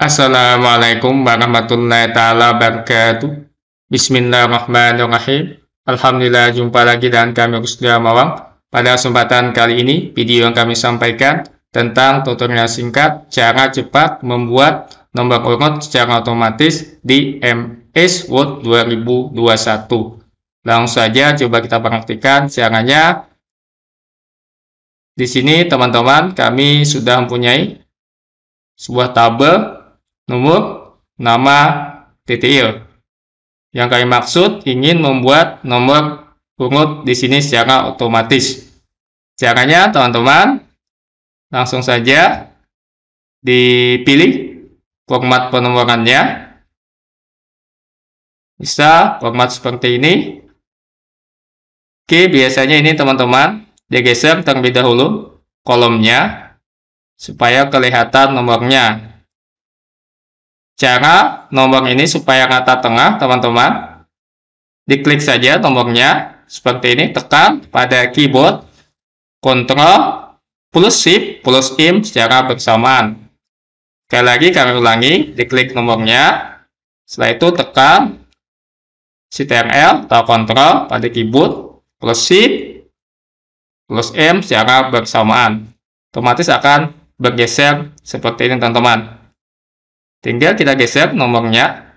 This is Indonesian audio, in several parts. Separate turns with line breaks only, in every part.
Assalamualaikum warahmatullahi taala wabarakatuh. Bismillahirrahmanirrahim. Alhamdulillah jumpa lagi dengan kami Rusdia Mawang. Pada kesempatan kali ini, video yang kami sampaikan tentang tutorial singkat cara cepat membuat nomor urut secara otomatis di MS Word 2021. Langsung saja coba kita praktikkan caranya. Di sini teman-teman kami sudah mempunyai sebuah tabel nomor nama TTL. Yang kami maksud ingin membuat nomor urut di sini secara otomatis. Caranya
teman-teman langsung saja dipilih format penomorannya. Bisa format seperti ini. Oke, biasanya ini teman-teman digeser terlebih
dahulu kolomnya supaya kelihatan nomornya cara nomor ini supaya rata tengah teman-teman diklik saja tombolnya seperti ini tekan pada keyboard Ctrl plus Shift plus M secara bersamaan sekali lagi kami ulangi diklik nomornya setelah itu tekan CTRL atau Ctrl pada keyboard plus Shift plus M secara bersamaan otomatis akan bergeser seperti ini teman-teman Tinggal kita geser nomornya.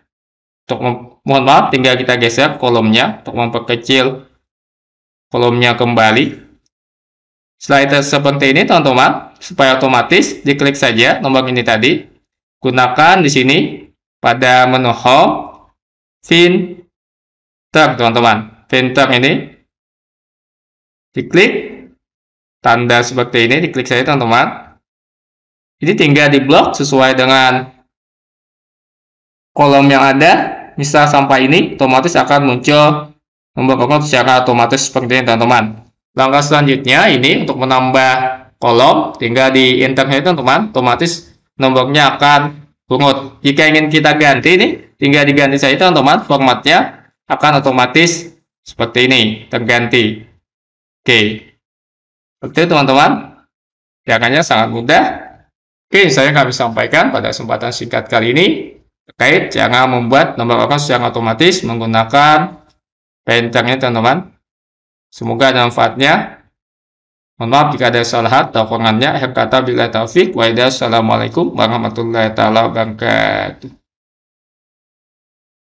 Untuk mohon maaf, tinggal kita geser kolomnya untuk memperkecil kolomnya kembali. Slider seperti ini teman-teman, supaya otomatis diklik saja nomor ini tadi.
Gunakan di sini pada menu Home, Filter teman-teman. Filter ini diklik
tanda seperti ini diklik saja teman-teman ini tinggal di blok sesuai dengan kolom yang ada misal sampai ini otomatis akan muncul nomor kolom secara otomatis seperti ini teman-teman langkah selanjutnya ini untuk menambah kolom tinggal di internet teman-teman otomatis nomornya akan urut jika ingin kita ganti ini tinggal diganti saja teman-teman formatnya akan otomatis seperti ini terganti oke seperti itu teman-teman caranya sangat mudah oke saya kami sampaikan pada kesempatan singkat kali ini terkait jangan membuat nomor akun secara otomatis menggunakan painternya teman-teman semoga ada manfaatnya mohon maaf
jika ada salah atau kurangannya akhir kata bila taufik wa'idah assalamualaikum warahmatullahi taala wabarakatuh